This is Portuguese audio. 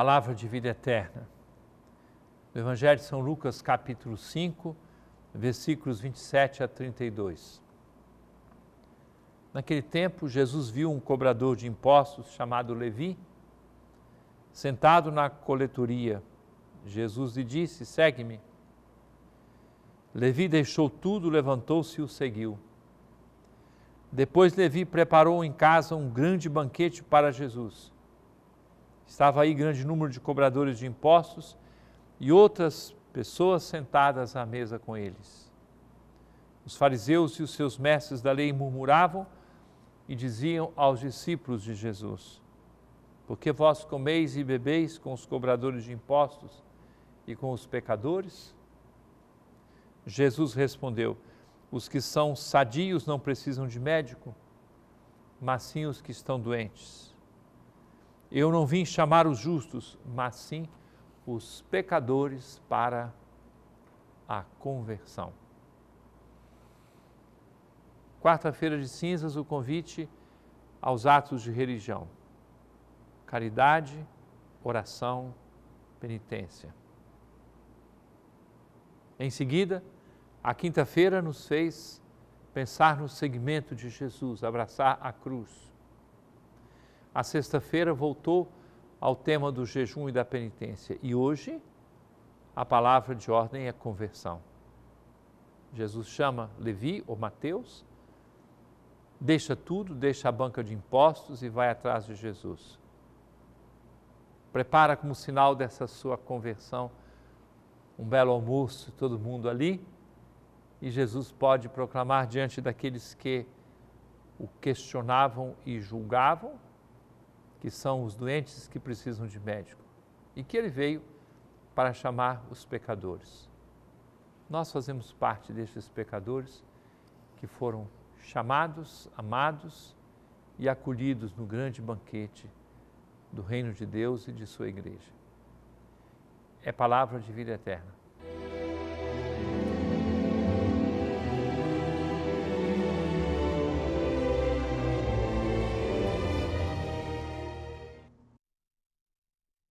palavra de vida eterna. No Evangelho de São Lucas, capítulo 5, versículos 27 a 32. Naquele tempo, Jesus viu um cobrador de impostos chamado Levi, sentado na coletoria. Jesus lhe disse: Segue-me. Levi deixou tudo, levantou-se e o seguiu. Depois, Levi preparou em casa um grande banquete para Jesus Estava aí grande número de cobradores de impostos e outras pessoas sentadas à mesa com eles. Os fariseus e os seus mestres da lei murmuravam e diziam aos discípulos de Jesus: Por que vós comeis e bebeis com os cobradores de impostos e com os pecadores? Jesus respondeu: Os que são sadios não precisam de médico, mas sim os que estão doentes. Eu não vim chamar os justos, mas sim os pecadores para a conversão. Quarta-feira de cinzas, o convite aos atos de religião: caridade, oração, penitência. Em seguida, a quinta-feira nos fez pensar no segmento de Jesus, abraçar a cruz. A sexta-feira voltou ao tema do jejum e da penitência. E hoje, a palavra de ordem é conversão. Jesus chama Levi ou Mateus, deixa tudo, deixa a banca de impostos e vai atrás de Jesus. Prepara como sinal dessa sua conversão um belo almoço, todo mundo ali, e Jesus pode proclamar diante daqueles que o questionavam e julgavam que são os doentes que precisam de médico, e que ele veio para chamar os pecadores. Nós fazemos parte destes pecadores que foram chamados, amados e acolhidos no grande banquete do reino de Deus e de sua igreja. É palavra de vida eterna.